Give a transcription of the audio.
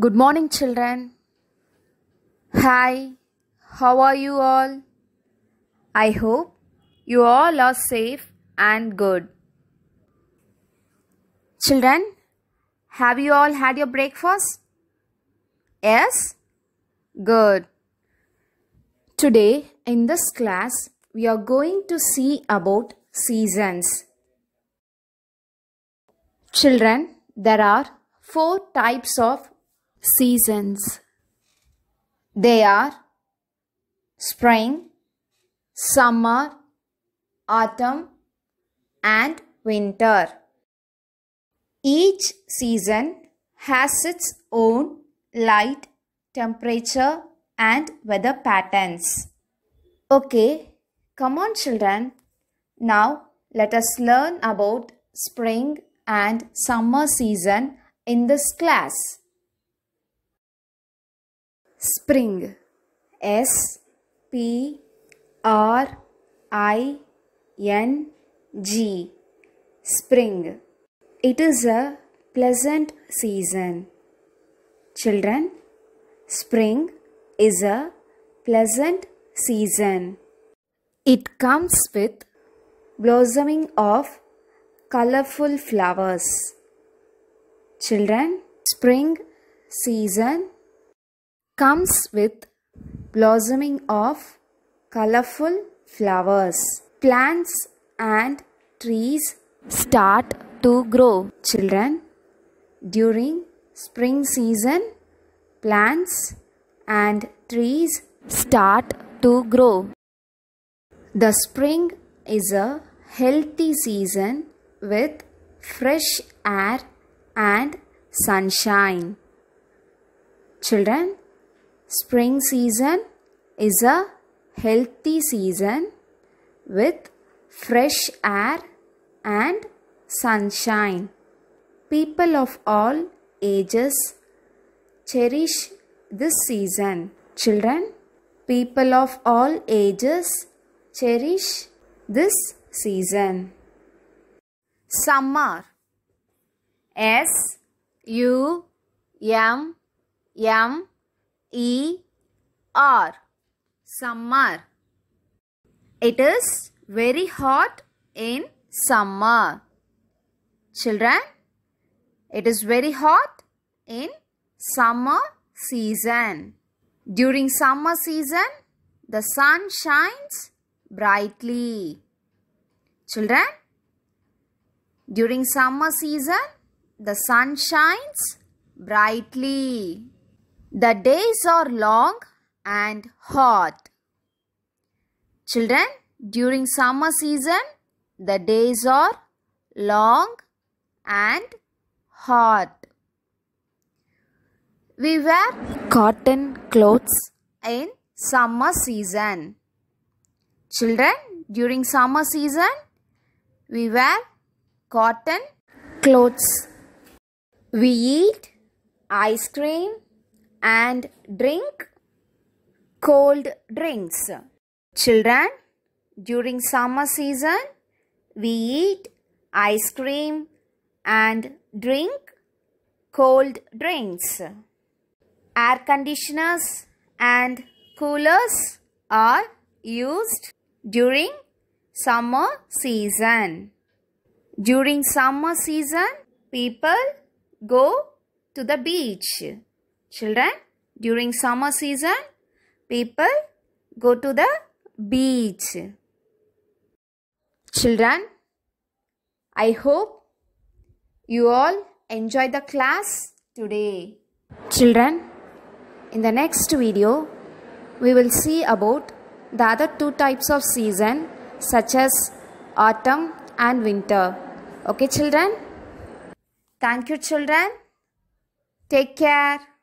Good morning, children. Hi, how are you all? I hope you all are safe and good. Children, have you all had your breakfast? Yes? Good. Today, in this class, we are going to see about seasons. Children, there are four types of seasons. They are spring, summer, autumn, and winter. Each season has its own light, temperature, and weather patterns. Okay, come on, children. Now let us learn about spring and summer season in this class spring S P R I N G spring it is a pleasant season children spring is a pleasant season it comes with blossoming of colorful flowers children spring season comes with blossoming of colorful flowers. Plants and trees start to grow. Children, during spring season, plants and trees start to grow. The spring is a healthy season with fresh air and sunshine. Children, Spring season is a healthy season with fresh air and sunshine. People of all ages cherish this season. Children, people of all ages cherish this season. Summer S U M M E R summer. It is very hot in summer. Children, it is very hot in summer season. During summer season, the sun shines brightly. Children, during summer season, the sun shines brightly. The days are long and hot. Children, during summer season, the days are long and hot. We wear cotton clothes in summer season. Children, during summer season, we wear cotton clothes. We eat ice cream and drink cold drinks. Children, during summer season, we eat ice cream and drink cold drinks. Air conditioners and coolers are used during summer season. During summer season, people go to the beach. Children, during summer season, people go to the beach. Children, I hope you all enjoy the class today. Children, in the next video, we will see about the other two types of season such as autumn and winter. Okay children? Thank you children. Take care.